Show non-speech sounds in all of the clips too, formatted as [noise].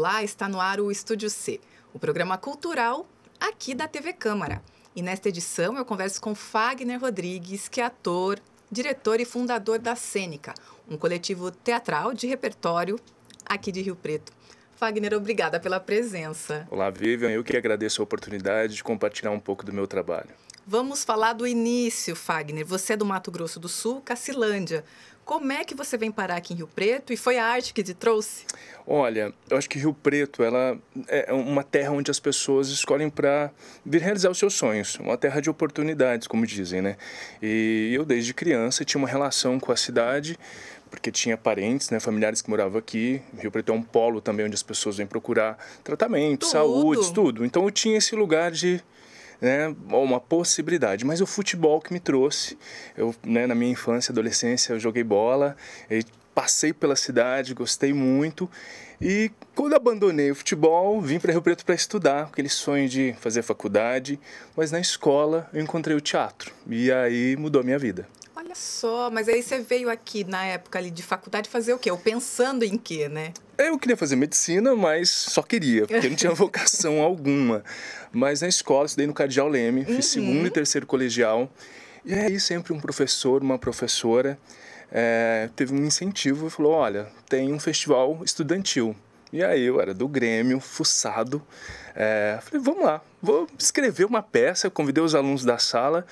Olá, está no ar o Estúdio C, o programa cultural aqui da TV Câmara. E nesta edição eu converso com Fagner Rodrigues, que é ator, diretor e fundador da Cênica, um coletivo teatral de repertório aqui de Rio Preto. Fagner, obrigada pela presença. Olá, Vivian. Eu que agradeço a oportunidade de compartilhar um pouco do meu trabalho. Vamos falar do início, Fagner. Você é do Mato Grosso do Sul, Cacilândia. Como é que você vem parar aqui em Rio Preto e foi a arte que te trouxe? Olha, eu acho que Rio Preto ela é, é uma terra onde as pessoas escolhem para vir realizar os seus sonhos, uma terra de oportunidades, como dizem, né? E eu desde criança tinha uma relação com a cidade porque tinha parentes, né, familiares que moravam aqui. Rio Preto é um polo também onde as pessoas vêm procurar tratamento, tudo. saúde, tudo. Então eu tinha esse lugar de né, uma possibilidade. Mas o futebol que me trouxe, eu, né, na minha infância, adolescência, eu joguei bola, passei pela cidade, gostei muito. E quando abandonei o futebol, vim para Rio Preto para estudar, aquele sonho de fazer faculdade, mas na escola eu encontrei o teatro e aí mudou a minha vida. Olha só, mas aí você veio aqui na época ali de faculdade fazer o quê? Ou pensando em quê, né? Eu queria fazer medicina, mas só queria, porque não tinha [laughs] vocação alguma. Mas na escola, estudei no Cardeal Leme, uhum. fiz segundo e terceiro colegial. E aí sempre um professor, uma professora, é, teve um incentivo e falou, olha, tem um festival estudantil. E aí eu era do Grêmio, fuçado. É, falei, vamos lá, vou escrever uma peça. convidei os alunos da sala.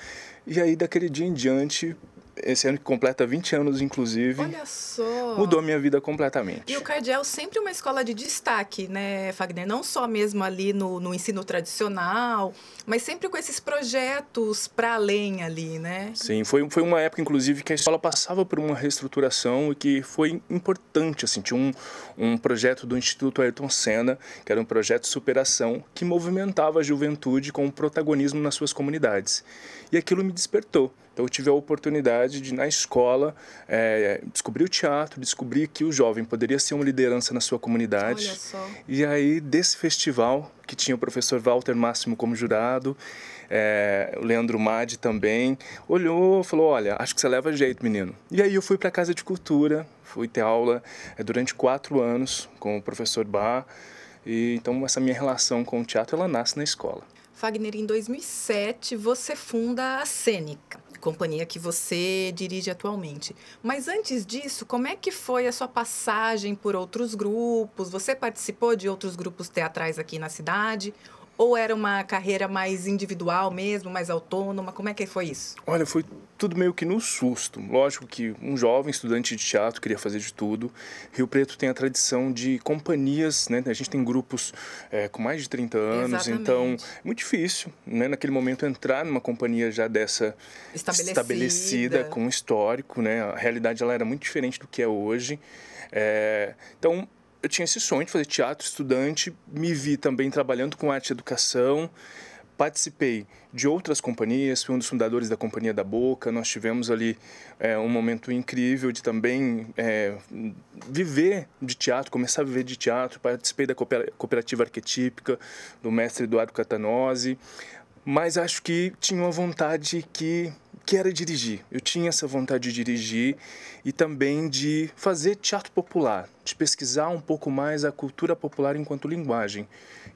E aí, daquele dia em diante, esse ano que completa 20 anos, inclusive. Olha só! Mudou minha vida completamente. E o Cardiel sempre uma escola de destaque, né, Fagner? Não só mesmo ali no, no ensino tradicional, mas sempre com esses projetos para além ali, né? Sim, foi, foi uma época, inclusive, que a escola passava por uma reestruturação e que foi importante, assim, tinha um, um projeto do Instituto Ayrton Senna, que era um projeto de superação que movimentava a juventude com protagonismo nas suas comunidades. E aquilo me despertou. Então eu tive a oportunidade de, na escola, é, descobrir o teatro, descobrir que o jovem poderia ser uma liderança na sua comunidade. Olha só. E aí, desse festival, que tinha o professor Walter Máximo como jurado, é, o Leandro Madi também, olhou falou: Olha, acho que você leva jeito, menino. E aí eu fui para a Casa de Cultura, fui ter aula é, durante quatro anos com o professor Bar. E, então, essa minha relação com o teatro ela nasce na escola. Fagner, em 2007 você funda a Cênica companhia que você dirige atualmente. Mas antes disso, como é que foi a sua passagem por outros grupos? Você participou de outros grupos teatrais aqui na cidade? Ou era uma carreira mais individual mesmo, mais autônoma? Como é que foi isso? Olha, foi tudo meio que no susto. Lógico que um jovem estudante de teatro queria fazer de tudo. Rio Preto tem a tradição de companhias, né? A gente tem grupos é, com mais de 30 anos, então Exatamente. então é muito difícil, né? Naquele momento entrar numa companhia já dessa estabelecida, estabelecida com histórico, né? A realidade ela era muito diferente do que é hoje. É, então eu tinha esse sonho de fazer teatro estudante, me vi também trabalhando com arte e educação, participei de outras companhias, fui um dos fundadores da Companhia da Boca, nós tivemos ali é, um momento incrível de também é, viver de teatro, começar a viver de teatro, participei da cooperativa arquetípica do mestre Eduardo Catanose, mas acho que tinha uma vontade que que era dirigir. Eu tinha essa vontade de dirigir e também de fazer teatro popular, de pesquisar um pouco mais a cultura popular enquanto linguagem.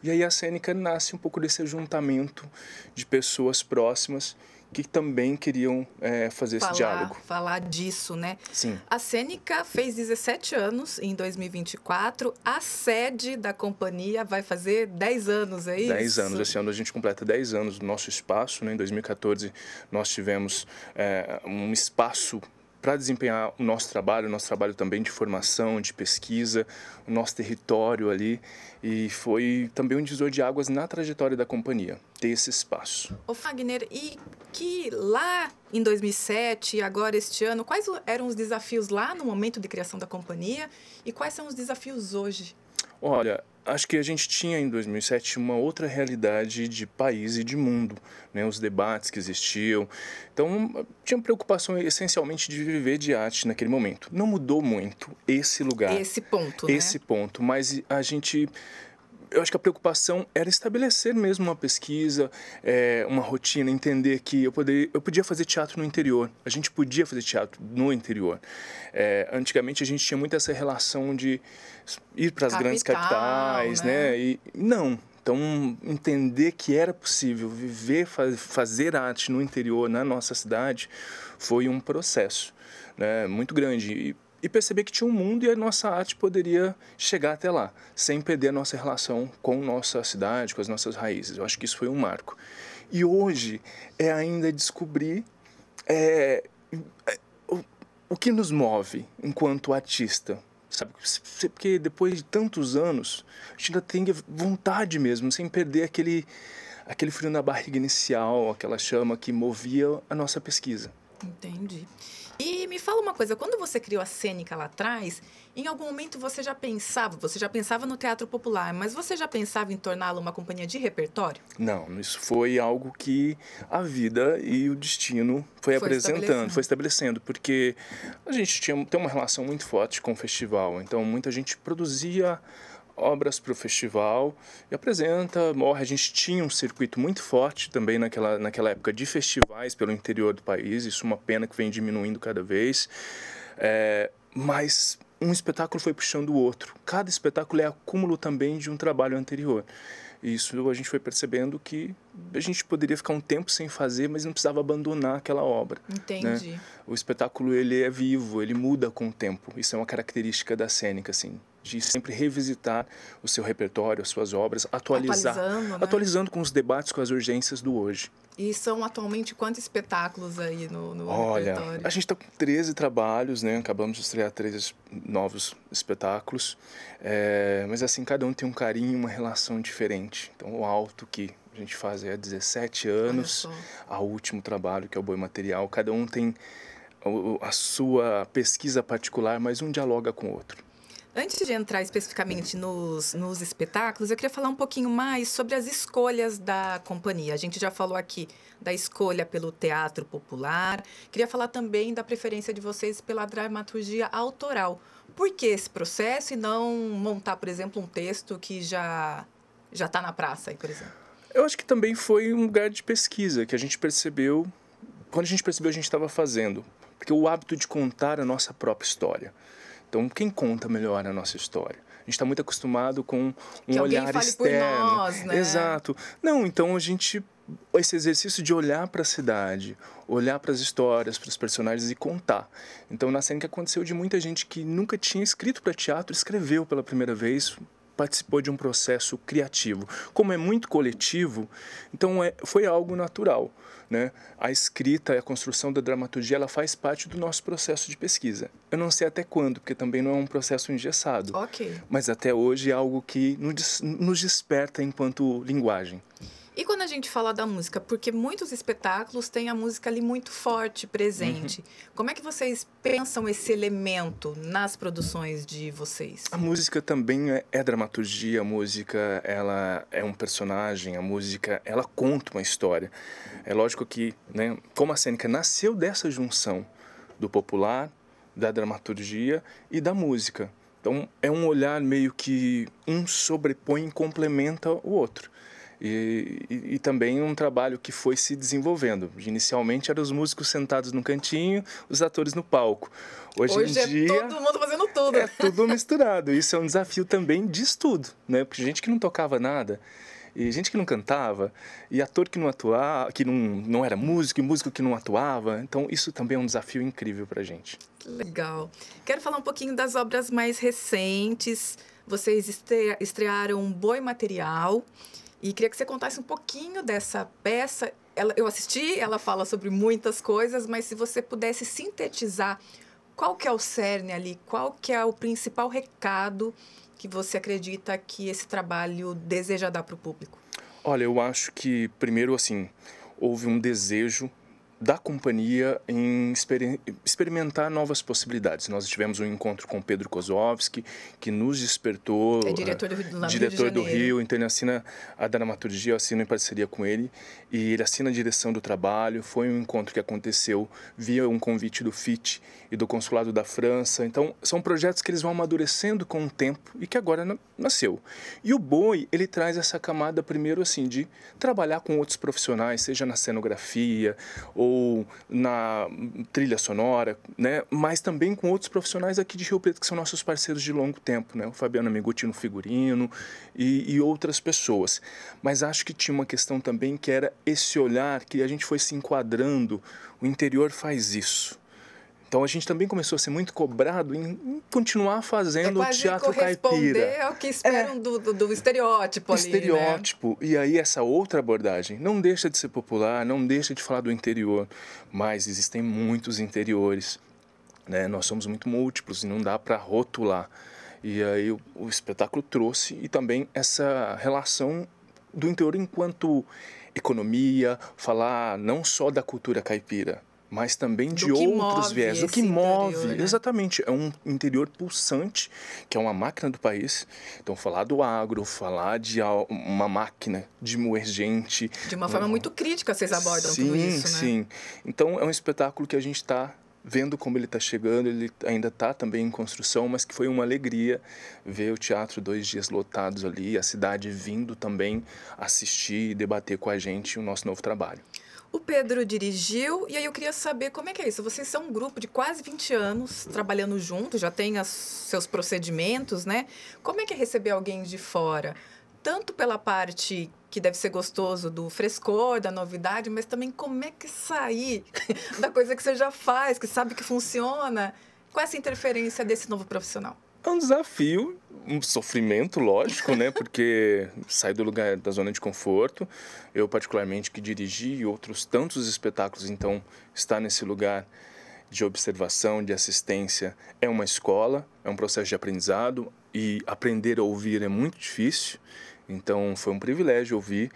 E aí a cênica nasce um pouco desse ajuntamento de pessoas próximas que também queriam é, fazer falar, esse diálogo. Falar disso, né? Sim. A Cênica fez 17 anos em 2024. A sede da companhia vai fazer 10 anos, é isso? 10 anos. Esse ano a gente completa 10 anos do nosso espaço. Né? Em 2014, nós tivemos é, um espaço para desempenhar o nosso trabalho, o nosso trabalho também de formação, de pesquisa, o nosso território ali. E foi também um divisor de águas na trajetória da companhia, ter esse espaço. Ô Fagner, e que lá em 2007 agora este ano, quais eram os desafios lá no momento de criação da companhia e quais são os desafios hoje? Olha, acho que a gente tinha em 2007 uma outra realidade de país e de mundo, né? os debates que existiam. Então, tinha preocupação essencialmente de viver de arte naquele momento. Não mudou muito esse lugar. Esse ponto, né? Esse né? ponto, mas a gente eu acho que a preocupação era estabelecer mesmo uma pesquisa, é, uma rotina, entender que eu, poderia eu podia fazer teatro no interior, a gente podia fazer teatro no interior. É, antigamente a gente tinha muito essa relação de ir para as grandes capitais, né? né? E, não, então, entender que era possível viver, fazer arte no interior, na nossa cidade, foi um processo né, muito grande. E e perceber que tinha um mundo e a nossa arte poderia chegar até lá, sem perder a nossa relação com nossa cidade, com as nossas raízes. Eu acho que isso foi um marco. E hoje é ainda descobrir é, é, o, o que nos move enquanto artista, sabe? Porque depois de tantos anos, a gente ainda tem vontade mesmo, sem perder aquele, aquele frio na barriga inicial, aquela chama que movia a nossa pesquisa. Entendi. E me fala uma coisa, quando você criou a cênica lá atrás, em algum momento você já pensava, você já pensava no teatro popular, mas você já pensava em torná-lo uma companhia de repertório? Não, isso foi algo que a vida e o destino foi, foi apresentando, estabelecendo. foi estabelecendo, porque a gente tinha tem uma relação muito forte com o festival, então muita gente produzia obras para o festival e apresenta. Morre. A gente tinha um circuito muito forte também naquela, naquela época de festivais pelo interior do país, isso é uma pena que vem diminuindo cada vez. É, mas um espetáculo foi puxando o outro. Cada espetáculo é acúmulo também de um trabalho anterior. isso a gente foi percebendo que a gente poderia ficar um tempo sem fazer, mas não precisava abandonar aquela obra. Né? Entendi. Né? O espetáculo ele é vivo, ele muda com o tempo. Isso é uma característica da cênica, assim de sempre revisitar o seu repertório, as suas obras, atualizar, atualizando, né? atualizando com os debates, com as urgências do hoje. E são atualmente quantos espetáculos aí no, no Olha, repertório? Olha, a gente está com 13 trabalhos, né? Acabamos de estrear 13 novos espetáculos. É, mas assim, cada um tem um carinho, uma relação diferente. Então, o alto que a gente faz é há 17 anos, a último trabalho, que é o Boi Material. Cada um tem a sua pesquisa particular, mas um dialoga com o outro. Antes de entrar especificamente nos, nos espetáculos, eu queria falar um pouquinho mais sobre as escolhas da companhia. A gente já falou aqui da escolha pelo teatro popular, queria falar também da preferência de vocês pela dramaturgia autoral. Por que esse processo e não montar, por exemplo, um texto que já já está na praça, por exemplo? Eu acho que também foi um lugar de pesquisa que a gente percebeu. Quando a gente percebeu, a gente estava fazendo. Porque o hábito de contar a nossa própria história. Então, quem conta melhor a nossa história? A gente está muito acostumado com um que olhar externo. Nós, né? Exato. Não, então a gente esse exercício de olhar para a cidade, olhar para as histórias, para os personagens e contar. Então, na cena que aconteceu de muita gente que nunca tinha escrito para teatro, escreveu pela primeira vez, participou de um processo criativo. Como é muito coletivo, então é, foi algo natural. Né? A escrita, a construção da dramaturgia, ela faz parte do nosso processo de pesquisa. Eu não sei até quando, porque também não é um processo engessado. Ok. Mas até hoje é algo que nos desperta enquanto linguagem. E quando a gente fala da música, porque muitos espetáculos têm a música ali muito forte, presente. Uhum. Como é que vocês pensam esse elemento nas produções de vocês? A música também é, é dramaturgia, a música ela é um personagem, a música ela conta uma história. É lógico que, né, como a cênica nasceu dessa junção do popular, da dramaturgia e da música. Então é um olhar meio que um sobrepõe e complementa o outro. E, e, e, também um trabalho que foi se desenvolvendo. Inicialmente eram os músicos sentados no cantinho, os atores no palco. Hoje, Hoje em é dia, todo mundo fazendo tudo. É tudo misturado. Isso é um desafio também de estudo, né? Porque gente que não tocava nada e gente que não cantava e ator que não atuava, que não, não era músico e músico que não atuava. Então isso também é um desafio incrível para gente. Legal. Quero falar um pouquinho das obras mais recentes. Vocês estrearam Boi Material e queria que você contasse um pouquinho dessa peça. Ela, eu assisti, ela fala sobre muitas coisas, mas se você pudesse sintetizar qual que é o cerne ali, qual que é o principal recado que você acredita que esse trabalho deseja dar para o público? Olha, eu acho que primeiro assim houve um desejo da companhia em exper experimentar novas possibilidades. Nós tivemos um encontro com Pedro Kozovski, que nos despertou. É diretor do, do, eh, diretor Rio, do Rio, então ele assina a dramaturgia, eu assino em parceria com ele, e ele assina a direção do trabalho. Foi um encontro que aconteceu via um convite do FIT e do Consulado da França. Então, são projetos que eles vão amadurecendo com o tempo e que agora nasceu. E o Boi, ele traz essa camada, primeiro, assim, de trabalhar com outros profissionais, seja na cenografia ou ou na trilha sonora, né? mas também com outros profissionais aqui de Rio Preto, que são nossos parceiros de longo tempo, né? o Fabiano Amiguti no figurino e, e outras pessoas. Mas acho que tinha uma questão também que era esse olhar que a gente foi se enquadrando, o interior faz isso. Então a gente também começou a ser muito cobrado em continuar fazendo é o teatro caipira. o que esperam é. do, do, do, estereótipo ali, né? Estereótipo. Né? E aí essa outra abordagem. Não deixa de ser popular, não deixa de falar do interior, mas existem muitos interiores. Né? Nós somos muito múltiplos e não dá para rotular. E aí o, o espetáculo trouxe e também essa relação do interior enquanto economia, falar não só da cultura caipira, mas também de outros viés, o que move. Interior, né? Exatamente, é um interior pulsante, que é uma máquina do país. Então, falar do agro, falar de uma máquina, de moer gente. De uma forma muito crítica, vocês abordam sim, tudo isso, Sim, né? Sim, Então, é um espetáculo que a gente está vendo como ele está chegando, ele ainda está também em construção, mas que foi uma alegria ver o teatro dois dias lotados ali, a cidade vindo também assistir e debater com a gente o nosso novo trabalho. O Pedro dirigiu, e aí eu queria saber como é que é isso. Vocês são um grupo de quase 20 anos trabalhando juntos, já tem seus procedimentos, né? Como é que é receber alguém de fora? Tanto pela parte que deve ser gostoso do frescor, da novidade, mas também como é que sair [laughs] da coisa que você já faz, que sabe que funciona, com é essa interferência desse novo profissional? É um desafio, um sofrimento, lógico, né? Porque sair do lugar da zona de conforto. Eu, particularmente, que dirigi outros tantos espetáculos, então estar nesse lugar de observação, de assistência, é uma escola, é um processo de aprendizado e aprender a ouvir é muito difícil. Então foi um privilégio ouvir.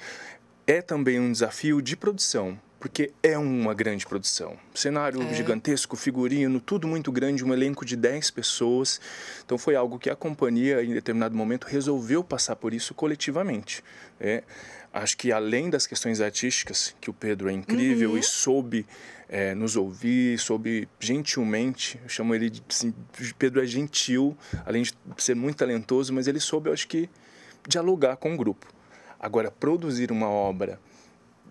É também um desafio de produção porque é uma grande produção. Cenário é. gigantesco, figurino, tudo muito grande, um elenco de 10 pessoas. Então foi algo que a companhia, em determinado momento, resolveu passar por isso coletivamente. É. Acho que além das questões artísticas, que o Pedro é incrível uhum. e soube é, nos ouvir, soube gentilmente, eu chamo ele de assim, Pedro é gentil, além de ser muito talentoso, mas ele soube, acho que, dialogar com o grupo. Agora, produzir uma obra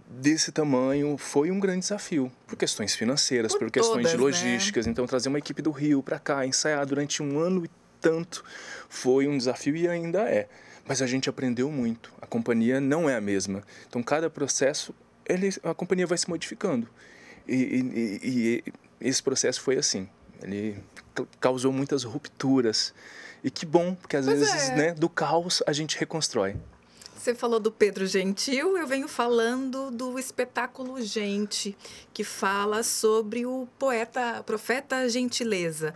desse tamanho foi um grande desafio, por questões financeiras, por, por questões todas, de né? logísticas. Né? Então, trazer uma equipe do Rio para cá, ensaiar durante um ano e tanto, foi um desafio e ainda é. Mas a gente aprendeu muito. A companhia não é a mesma. Então, cada processo, ele, a companhia vai se modificando. E, e, e esse processo foi assim. Ele causou muitas rupturas. E que bom, porque às pois vezes, é. né, do caos a gente reconstrói. Você falou do Pedro Gentil, eu venho falando do espetáculo Gente, que fala sobre o poeta, profeta Gentileza.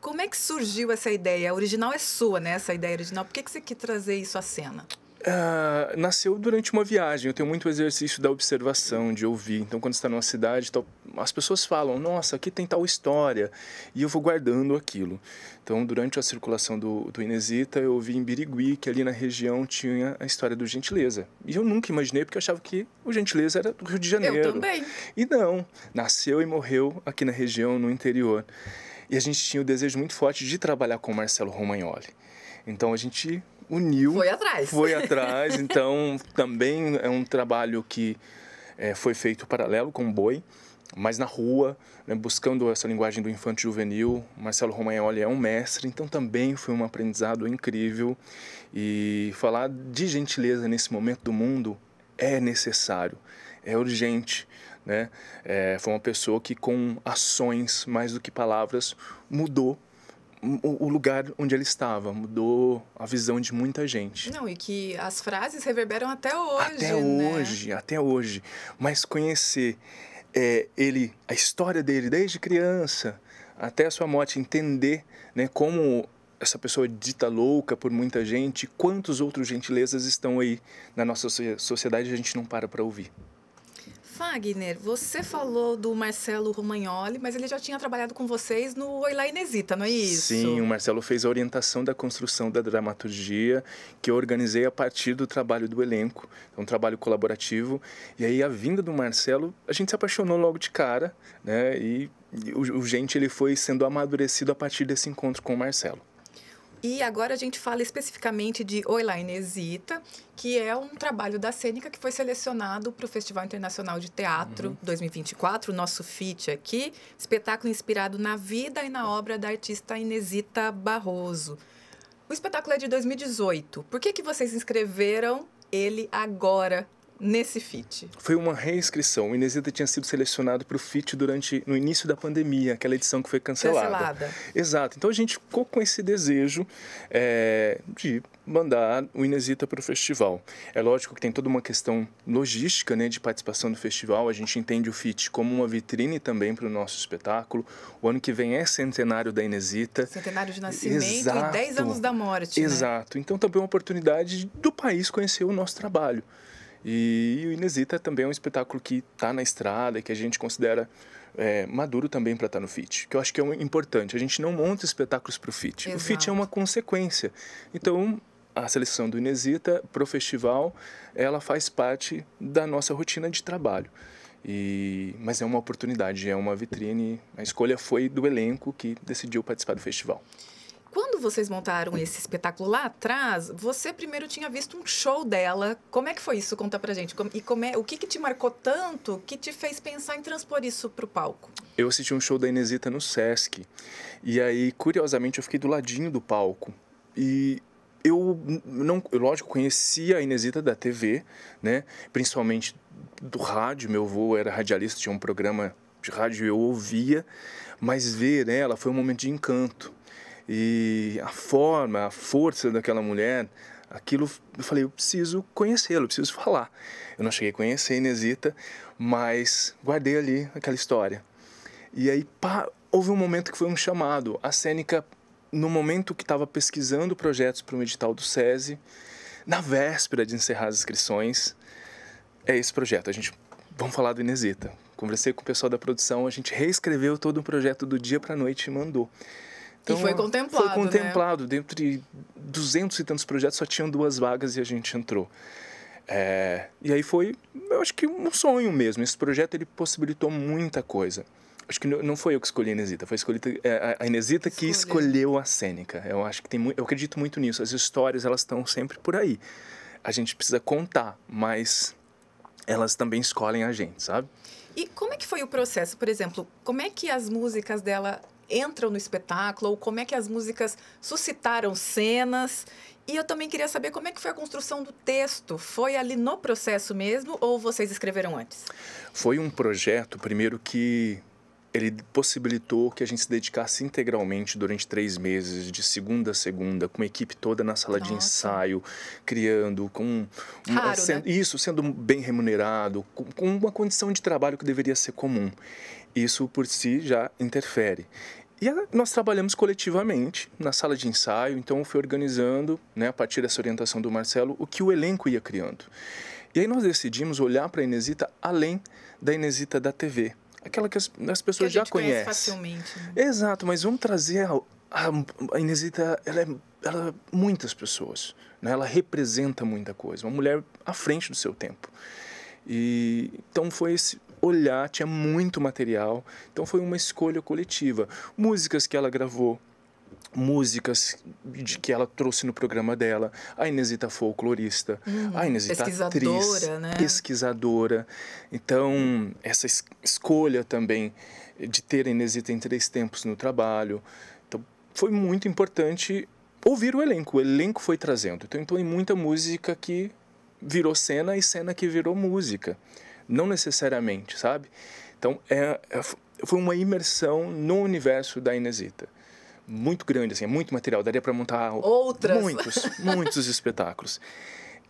Como é que surgiu essa ideia? A original é sua, né? Essa ideia original. Por que, que você quis trazer isso à cena? Ah, nasceu durante uma viagem. Eu tenho muito exercício da observação, de ouvir. Então, quando está numa cidade, tal, as pessoas falam: Nossa, aqui tem tal história. E eu vou guardando aquilo. Então, durante a circulação do, do Inesita, eu ouvi em Birigui que ali na região tinha a história do Gentileza. E eu nunca imaginei, porque eu achava que o Gentileza era do Rio de Janeiro. Eu também. E não. Nasceu e morreu aqui na região, no interior. E a gente tinha o desejo muito forte de trabalhar com o Marcelo Romagnoli. Então, a gente o foi atrás. Foi [laughs] atrás, então também é um trabalho que é, foi feito paralelo com o Boi, mas na rua, né, buscando essa linguagem do infante juvenil. Marcelo Romagnoli é um mestre, então também foi um aprendizado incrível. E falar de gentileza nesse momento do mundo é necessário, é urgente. Né? É, foi uma pessoa que, com ações mais do que palavras, mudou o lugar onde ele estava, mudou a visão de muita gente. Não, e que as frases reverberam até hoje. Até né? hoje, até hoje. Mas conhecer é, ele, a história dele desde criança até a sua morte, entender né, como essa pessoa dita louca por muita gente, quantos outros gentilezas estão aí na nossa sociedade a gente não para para ouvir. Fagner, você falou do Marcelo Romagnoli, mas ele já tinha trabalhado com vocês no Oilá Inesita, não é isso? Sim, o Marcelo fez a orientação da construção da dramaturgia, que eu organizei a partir do trabalho do elenco, é um trabalho colaborativo. E aí, a vinda do Marcelo, a gente se apaixonou logo de cara, né? E o, o gente ele foi sendo amadurecido a partir desse encontro com o Marcelo. E agora a gente fala especificamente de Inesita, que é um trabalho da Cênica que foi selecionado para o Festival Internacional de Teatro uhum. 2024, nosso feat aqui, espetáculo inspirado na vida e na obra da artista Inesita Barroso. O espetáculo é de 2018. Por que, que vocês inscreveram ele agora nesse feat? Foi uma reinscrição. O Inesita tinha sido selecionado para o feat durante, no início da pandemia, aquela edição que foi cancelada. Cancelada. Exato. Então a gente ficou com esse desejo é, de mandar o Inesita para o festival. É lógico que tem toda uma questão logística né, de participação do festival. A gente entende o FIT como uma vitrine também para o nosso espetáculo. O ano que vem é centenário da Inesita. Centenário de nascimento Exato. e 10 anos da morte. Né? Exato. Né? Então também é uma oportunidade do país conhecer o nosso trabalho. E, o Inesita também é um espetáculo que está na estrada, que a gente considera é, maduro também para estar tá no fit, que eu acho que é um, importante. A gente não monta espetáculos para o fit. O fit é uma consequência. Então, a seleção do Inesita para o festival, ela faz parte da nossa rotina de trabalho. E, mas é uma oportunidade, é uma vitrine. A escolha foi do elenco que decidiu participar do festival. Quando vocês montaram esse espetáculo lá atrás, você primeiro tinha visto um show dela. Como é que foi isso? Conta pra gente. E como é, o que, que te marcou tanto que te fez pensar em transpor isso pro palco? Eu assisti um show da Inesita no Sesc. E aí, curiosamente, eu fiquei do ladinho do palco. E eu não, lógico, conhecia a Inesita da TV, né? Principalmente do rádio. Meu avô era radialista, tinha um programa de rádio, eu ouvia, mas ver ela foi um momento de encanto. E a forma, a força daquela mulher, aquilo eu falei, eu preciso conhecê-lo, preciso falar. Eu não cheguei a conhecer a Inesita, mas guardei ali aquela história. E aí pá, houve um momento que foi um chamado. A Cênica, no momento que estava pesquisando projetos para o edital do SESI, na véspera de encerrar as inscrições, é esse projeto. A gente vamos falar do Inesita. Conversei com o pessoal da produção, a gente reescreveu todo o projeto do dia para noite e mandou. Então, e foi contemplado. Foi né? contemplado. Né? Dentre duzentos e tantos projetos, só tinham duas vagas e a gente entrou. É, e aí foi, eu acho que um sonho mesmo. Esse projeto ele possibilitou muita coisa. Acho que não foi eu que escolhi a Inesita, foi a é, Inesita que escolheu a cênica. Eu acho que tem, eu acredito muito nisso. As histórias elas estão sempre por aí. A gente precisa contar, mas elas também escolhem a gente, sabe? E como é que foi o processo? Por exemplo, como é que as músicas dela entram no espetáculo ou como é que as músicas suscitaram cenas. E eu também queria saber como é que foi a construção do texto. Foi ali no processo mesmo ou vocês escreveram antes? Foi um projeto, primeiro, que ele possibilitou que a gente se dedicasse integralmente durante três meses, de segunda a segunda, com a equipe toda na sala Nossa. de ensaio, criando, com Raro, sendo, né? isso sendo bem remunerado, com, com uma condição de trabalho que deveria ser comum. Isso por si já interfere. E nós trabalhamos coletivamente na sala de ensaio, então fui organizando, né, a partir dessa orientação do Marcelo, o que o elenco ia criando. E aí nós decidimos olhar para a Inesita além da Inesita da TV, aquela que as, as pessoas que já conhecem. Conhece facilmente. Né? Exato, mas vamos trazer a, a, a Inesita, ela é, ela muitas pessoas, né? ela representa muita coisa, uma mulher à frente do seu tempo. E então foi esse, olhar, tinha muito material. Então foi uma escolha coletiva. Músicas que ela gravou, músicas de, que ela trouxe no programa dela. A Inesita folclorista, hum, a Inesita pesquisadora, atriz, né? pesquisadora. Então, essa es escolha também de ter a Inesita em três tempos no trabalho. Então, foi muito importante ouvir o elenco. O elenco foi trazendo. Então, então muita música que virou cena e cena que virou música não necessariamente, sabe? Então, é, é, foi uma imersão no universo da Inesita. Muito grande, assim, é muito material. Daria para montar Outras. muitos, muitos espetáculos.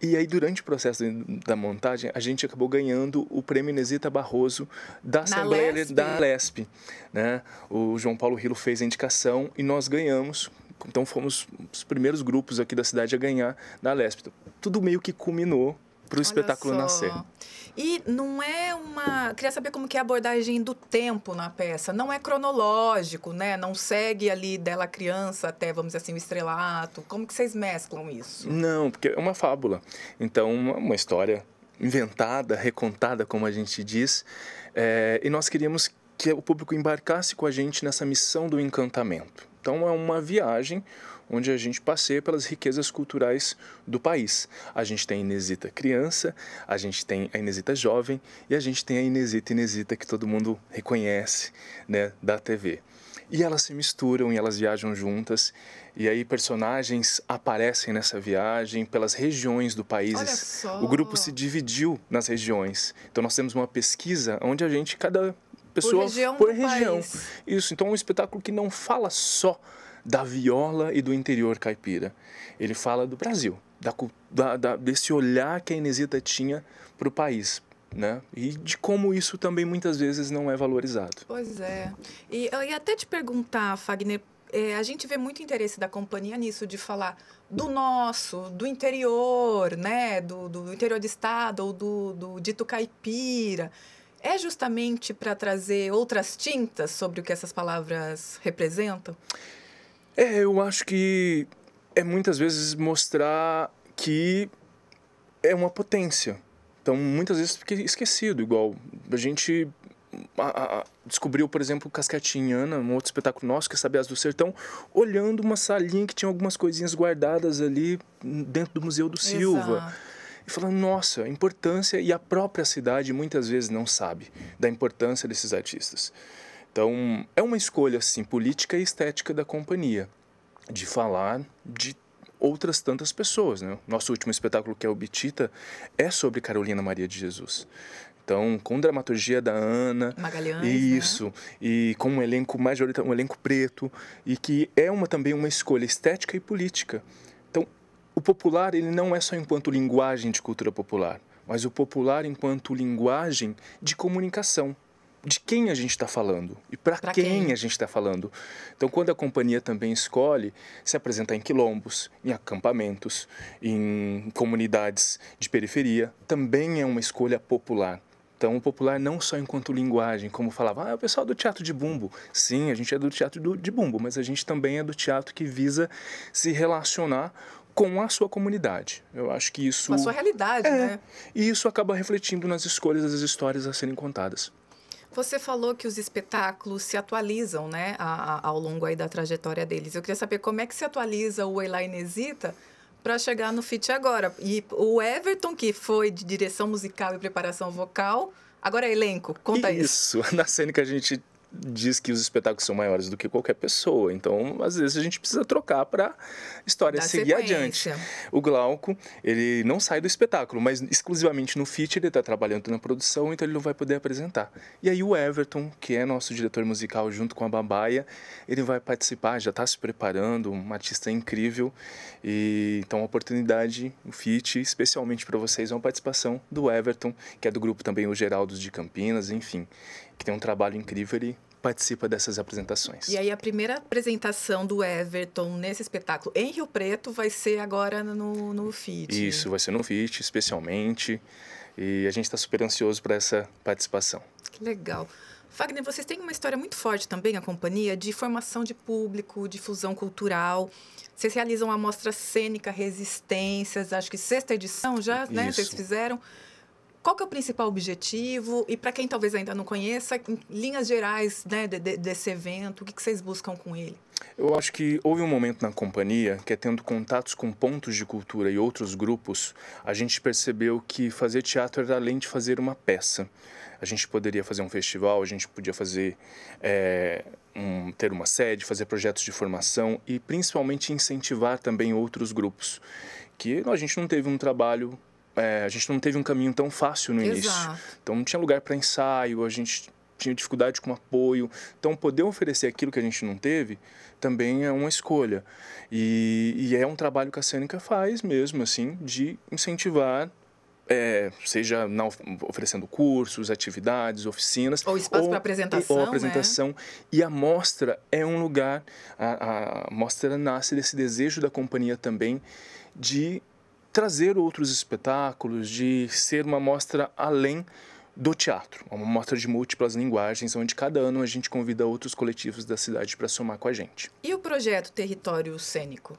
E aí, durante o processo da montagem, a gente acabou ganhando o prêmio Inesita Barroso da Na Assembleia da LESP. Né? O João Paulo Rilo fez a indicação e nós ganhamos. Então, fomos os primeiros grupos aqui da cidade a ganhar da LESP. Então, tudo meio que culminou para o espetáculo só. nascer. E não é uma. Queria saber como que é a abordagem do tempo na peça. Não é cronológico, né? Não segue ali dela criança até, vamos dizer assim, o estrelato. Como que vocês mesclam isso? Não, porque é uma fábula. Então, uma história inventada, recontada, como a gente diz. É, e nós queríamos que o público embarcasse com a gente nessa missão do encantamento. Então, é uma viagem onde a gente passeia pelas riquezas culturais do país. A gente tem a Inesita criança, a gente tem a Inesita jovem e a gente tem a Inesita Inesita que todo mundo reconhece, né, da TV. E elas se misturam e elas viajam juntas. E aí personagens aparecem nessa viagem pelas regiões do país. O grupo se dividiu nas regiões. Então nós temos uma pesquisa onde a gente cada pessoa por região, por região. isso então é um espetáculo que não fala só da viola e do interior caipira. Ele fala do Brasil, da, da, desse olhar que a Inesita tinha para o país, né? E de como isso também muitas vezes não é valorizado. Pois é. E eu ia até te perguntar, Fagner, é, a gente vê muito interesse da companhia nisso, de falar do nosso, do interior, né? Do, do interior do estado ou do, do dito caipira. É justamente para trazer outras tintas sobre o que essas palavras representam? É, eu acho que é muitas vezes mostrar que é uma potência. Então, muitas vezes fica esquecido, igual a gente a, a, descobriu, por exemplo, Cascatinha Ana, um outro espetáculo nosso, que é Sabiás do Sertão, olhando uma salinha que tinha algumas coisinhas guardadas ali dentro do Museu do Silva. Exato. E falando, nossa, a importância, e a própria cidade muitas vezes não sabe da importância desses artistas. Então, é uma escolha assim, política e estética da companhia de falar de outras tantas pessoas. Né? Nosso último espetáculo, que é o Bitita, é sobre Carolina Maria de Jesus. Então, com dramaturgia da Ana. Magalhães. Né? Isso. Né? E com um elenco majoritário, um elenco preto, e que é uma também uma escolha estética e política. Então, o popular, ele não é só enquanto linguagem de cultura popular, mas o popular enquanto linguagem de comunicação de quem a gente está falando e para quem, quem, a gente está falando. Então, quando a companhia também escolhe se apresentar em quilombos, em acampamentos, em comunidades de periferia, também é uma escolha popular. Então, popular não só enquanto linguagem, como falava, ah, o pessoal do teatro de bumbo. Sim, a gente é do teatro do, de bumbo, mas a gente também é do teatro que visa se relacionar com a sua comunidade. Eu acho que isso. Com a sua realidade, é, né? E isso acaba refletindo nas escolhas das histórias a serem contadas. Você falou que os espetáculos se atualizam, né, a, a, ao longo aí da trajetória deles. Eu queria saber como é que se atualiza o Elainesita para chegar no fit agora. E o Everton, que foi de direção musical e preparação vocal, agora é elenco. Conta isso. Isso, [laughs] na cena que a gente diz que os espetáculos são maiores do que qualquer pessoa. Então, às vezes a gente precisa trocar para história Dá seguir sequência. adiante. O Glauco, ele não sai do espetáculo, mas exclusivamente no feat ele está trabalhando na produção, então ele não vai poder apresentar. E aí o Everton, que é nosso diretor musical junto com a Babaia, ele vai participar, já está se preparando, um artista incrível. E então a oportunidade, o feat especialmente para vocês, é uma participação do Everton, que é do grupo também o Geraldos de Campinas, enfim que tem um trabalho incrível, ele participa dessas apresentações. E aí a primeira apresentação do Everton nesse espetáculo em Rio Preto vai ser agora no, no FIT. Isso, vai ser no FIT especialmente. E a gente está super ansioso para essa participação. Que legal. Fagner, vocês têm uma história muito forte também, a companhia, de formação de público, difusão cultural. Vocês realizam a mostra cênica Resistências, acho que sexta edição já, né? Isso. Vocês fizeram. Qual que é o principal objetivo? E para quem talvez ainda não conheça, linhas gerais né, de, de, desse evento, o que, que vocês buscam com ele? Eu acho que houve um momento na companhia que, é tendo contatos com pontos de cultura e outros grupos, a gente percebeu que fazer teatro era além de fazer uma peça. A gente poderia fazer um festival, a gente podia fazer é, um, ter uma sede, fazer projetos de formação e principalmente incentivar também outros grupos. Que a gente não teve um trabalho é, a gente não teve um caminho tão fácil no Exato. início. Então não tinha lugar para ensaio, a gente tinha dificuldade com apoio. Então poder oferecer aquilo que a gente não teve também é uma escolha. E, e é um trabalho que a Cênica faz mesmo, assim, de incentivar é, seja na, oferecendo cursos, atividades, oficinas. Ou espaço para apresentação. Ou apresentação. Né? E a mostra é um lugar, a, a, mostra nasce desse desejo da companhia também de trazer outros espetáculos, de ser uma mostra além do teatro, é uma mostra de múltiplas linguagens, onde cada ano a gente convida outros coletivos da cidade para somar com a gente. E o projeto Território Cênico?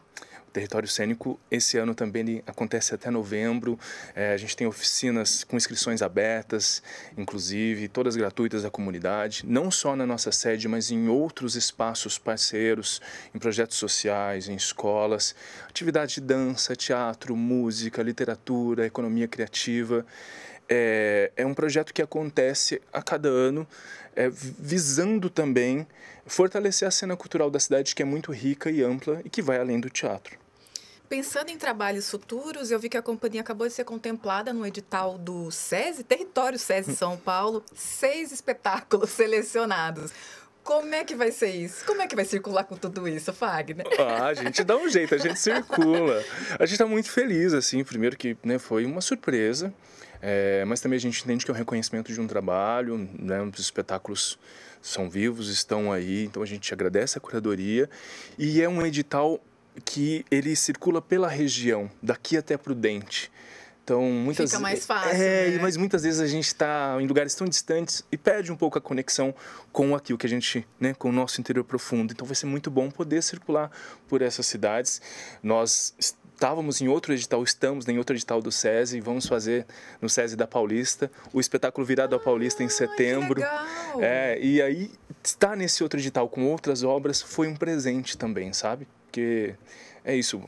território cênico. Esse ano também acontece até novembro. É, a gente tem oficinas com inscrições abertas, inclusive, todas gratuitas da comunidade, não só na nossa sede, mas em outros espaços parceiros, em projetos sociais, em escolas, atividades de dança, teatro, música, literatura, economia criativa. É, é, um projeto que acontece a cada ano, é, visando também fortalecer a cena cultural da cidade, que é muito rica e ampla e que vai além do teatro pensando em trabalhos futuros, eu vi que a companhia acabou de ser contemplada no edital do SESI, Território SESI hum. São Paulo, seis espetáculos [laughs] selecionados. Como é que vai ser isso? Como é que vai circular com tudo isso, Fagner? Ah, a gente dá um jeito, a gente circula. A gente está muito feliz, assim, primeiro que né, foi uma surpresa, é, mas também a gente entende que é um reconhecimento de um trabalho, né, os espetáculos são vivos, estão aí, então a gente agradece a curadoria. E é um edital que ele circula pela região, daqui até Prudente. Então, muitas Fica mais fácil. É, né? mas muitas vezes a gente está em lugares tão distantes e perde um pouco a conexão com aquilo que a gente, né, com o nosso interior profundo. Então, vai ser muito bom poder circular por essas cidades. Nós estávamos em outro edital, estamos em outro edital do SESI, vamos fazer no SESI da Paulista, o espetáculo Virado ah, ao Paulista em ah, setembro. É, e aí, estar nesse outro edital com outras obras foi um presente também, sabe? porque é isso,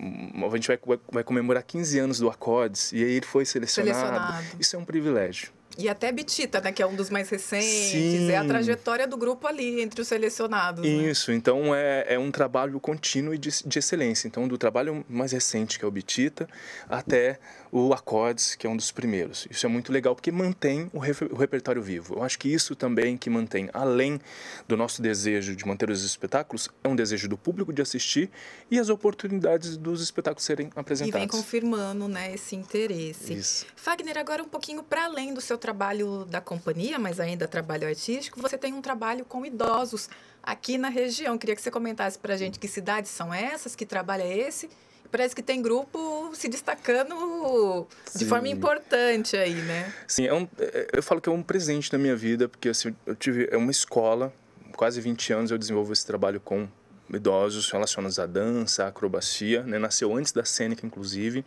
a gente vai, vai, vai comemorar 15 anos do Acordes e aí ele foi selecionado. selecionado. Isso é um privilégio. E até Bitita, né, que é um dos mais recentes, Sim. é a trajetória do grupo ali, entre os selecionados. Né? Isso, né? então é, é um trabalho contínuo e de, de excelência. Então, do trabalho mais recente, que é o Bitita, até o Acordes, que é um dos primeiros. Isso é muito legal porque mantém o, o repertório vivo. Eu acho que isso também que mantém, além do nosso desejo de manter os espetáculos, é um desejo do público de assistir e as oportunidades dos espetáculos serem apresentados. E vem confirmando né, esse interesse. Isso. Fagner, agora um pouquinho para além do seu trabalho da companhia, mas ainda trabalho artístico, você tem um trabalho com idosos aqui na região. Queria que você comentasse para a gente que cidades são essas, que trabalho é esse parece que tem grupo se destacando Sim. de forma importante aí, né? Sim, é um, é, eu falo que é um presente na minha vida, porque assim, eu tive é uma escola, quase 20 anos eu desenvolvo esse trabalho com idosos relacionados à dança, à acrobacia, né? Nasceu antes da cênica, inclusive.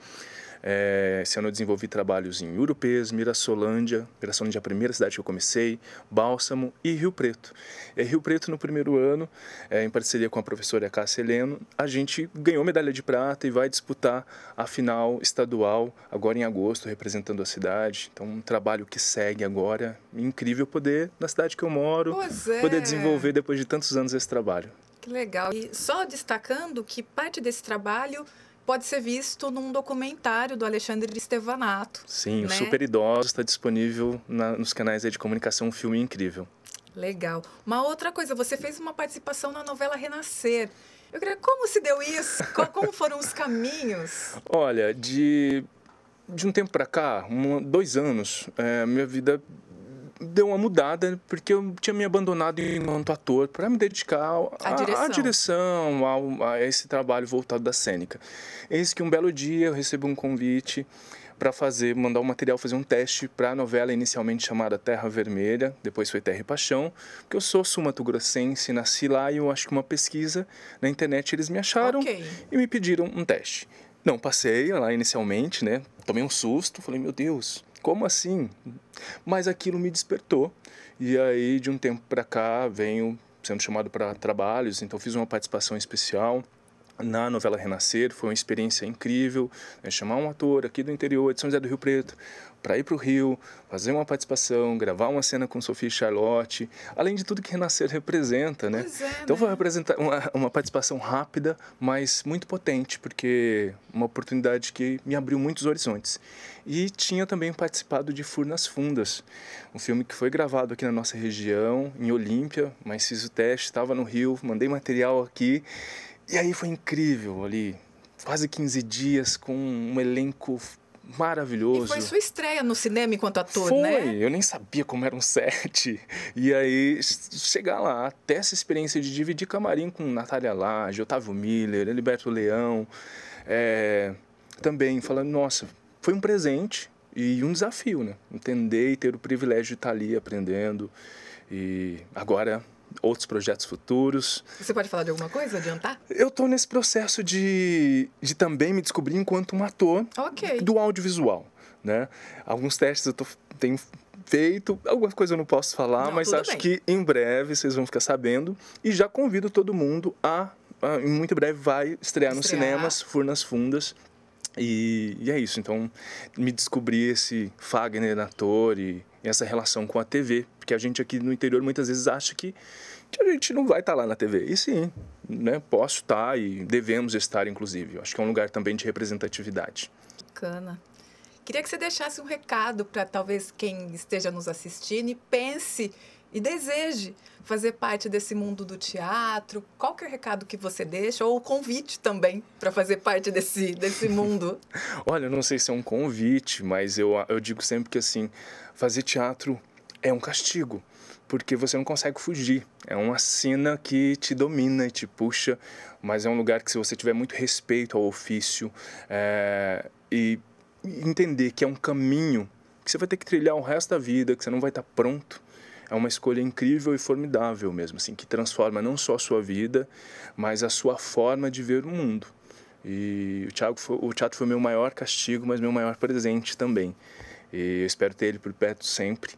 É, esse ano eu desenvolvi trabalhos em Urupês, Mirassolândia, Mirassolândia é a primeira cidade que eu comecei, Bálsamo e Rio Preto. E é, Rio Preto, no primeiro ano, é, em parceria com a professora Cássia Heleno, a gente ganhou medalha de prata e vai disputar a final estadual agora em agosto, representando a cidade. Então, um trabalho que segue agora. Incrível poder, na cidade que eu moro, é. poder desenvolver depois de tantos anos esse trabalho. Que legal. E só destacando que parte desse trabalho pode ser visto num documentário do Alexandre Estevanato. Sim, né? o Super Idoso está disponível na, nos canais de comunicação, um filme incrível. Legal. Uma outra coisa, você fez uma participação na novela Renascer. Eu queria, como se deu isso? como foram os caminhos? [laughs] Olha, de, de um tempo para cá, um, dois anos, é, minha vida deu uma mudada, porque eu tinha me abandonado enquanto ator para me dedicar à direção, à direção ao, a esse trabalho voltado da cênica. Eis que um belo dia eu recebo um convite para fazer, mandar um material, fazer um teste para a novela inicialmente chamada Terra Vermelha, depois foi Terra e Paixão, porque eu sou sumato-grossense, nasci lá e eu acho que uma pesquisa na internet eles me acharam okay. e me pediram um teste. Não passei lá inicialmente, né? Tomei um susto, falei, meu Deus, como assim? Mas aquilo me despertou. E aí, de um tempo para cá, venho sendo chamado para trabalhos, então fiz uma participação especial na novela Renascer, foi uma experiência incrível, né? chamar um ator aqui do interior de São José do Rio Preto para ir para o Rio, fazer uma participação, gravar uma cena com Sofia e Charlotte, além de tudo que Renascer representa, né? É, então foi né? representar uma, uma participação rápida, mas muito potente, porque uma oportunidade que me abriu muitos horizontes. E tinha também participado de Furnas Fundas, um filme que foi gravado aqui na nossa região, em Olímpia, mas fiz o teste, estava no Rio, mandei material aqui. E aí foi incrível ali, quase 15 dias com um elenco maravilhoso. E foi sua estreia no cinema enquanto ator, foi. né? Foi, eu nem sabia como era um set. E aí, chegar lá, ter essa experiência de dividir camarim com Natália Lage, Otávio Miller, Eliberto Leão, é, também falando, nossa, foi um presente e um desafio, né? Entender e ter o privilégio de estar ali aprendendo. E agora outros projetos futuros. Você pode falar de alguma coisa, adiantar? Eu estou nesse processo de, de também me descobrir enquanto um ator okay. do audiovisual. Né? Alguns testes eu tô, tenho feito, alguma coisa eu não posso falar, não, mas acho bem. que em breve vocês vão ficar sabendo. E já convido todo mundo a, a em muito breve, vai estrear, estrear. nos cinemas, Furnas Fundas. E, e, é isso, então me descobrir esse Fagner ator e essa relação com a TV, porque a gente aqui no interior muitas vezes acha que, que a gente não vai estar tá lá na TV. E sim, né? posso estar tá e devemos estar, inclusive. Eu acho que é um lugar também de representatividade. Bacana. Queria que você deixasse um recado para talvez quem esteja nos assistindo e pense e deseje fazer parte desse mundo do teatro? Qual que é o recado que você deixa? Ou o convite também para fazer parte desse, desse [laughs] mundo? Olha, eu não sei se é um convite, mas eu, eu digo sempre que assim, fazer teatro é um castigo porque você não consegue fugir. É uma cena que te domina e te puxa, mas é um lugar que, se você tiver muito respeito ao ofício é, e entender que é um caminho que você vai ter que trilhar o resto da vida, que você não vai estar tá pronto é uma escolha incrível e formidável mesmo, assim, que transforma não só a sua vida, mas a sua forma de ver o mundo. E o, Thiago foi, o teatro foi meu maior castigo, mas meu maior presente também. E eu espero ter ele por perto sempre.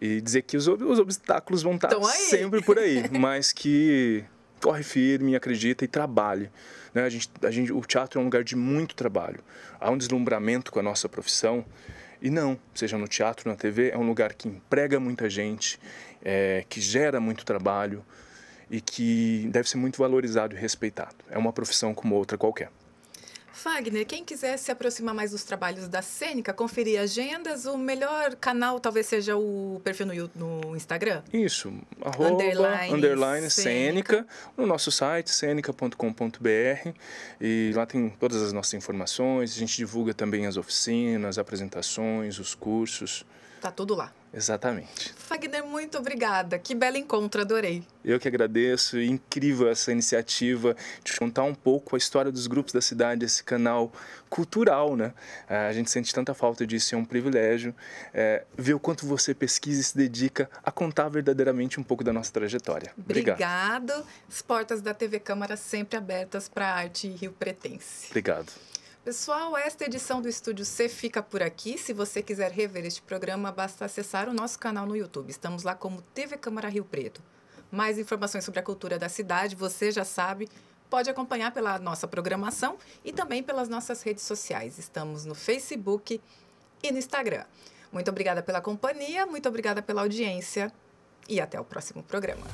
E dizer que os, os obstáculos vão estar sempre por aí, [laughs] mas que corre firme, acredita e trabalhe. Né? A gente, a gente, o teatro é um lugar de muito trabalho. Há um deslumbramento com a nossa profissão e não, seja no teatro, na TV, é um lugar que emprega muita gente, é, que gera muito trabalho e que deve ser muito valorizado e respeitado. É uma profissão como outra qualquer. Fagner, quem quiser se aproximar mais dos trabalhos da Cênica, conferir agendas, o melhor canal talvez seja o perfil no, no Instagram? Isso, arroba, underline, underline Cênica. Cênica, no nosso site, cênica.com.br, e lá tem todas as nossas informações, a gente divulga também as oficinas, apresentações, os cursos. Tá tudo lá. Exatamente. Fagner, muito obrigada. Que belo encontro, adorei. Eu que agradeço. Incrível essa iniciativa de contar um pouco a história dos grupos da cidade, esse canal cultural, né? É, a gente sente tanta falta disso, é um privilégio. É, ver o quanto você pesquisa e se dedica a contar verdadeiramente um pouco da nossa trajetória. Obrigado. Obrigado. As portas da TV Câmara sempre abertas para a arte rio-pretense. Obrigado. Pessoal, esta edição do Estúdio C fica por aqui. Se você quiser rever este programa, basta acessar o nosso canal no YouTube. Estamos lá como TV Câmara Rio Preto. Mais informações sobre a cultura da cidade, você já sabe, pode acompanhar pela nossa programação e também pelas nossas redes sociais. Estamos no Facebook e no Instagram. Muito obrigada pela companhia, muito obrigada pela audiência e até o próximo programa.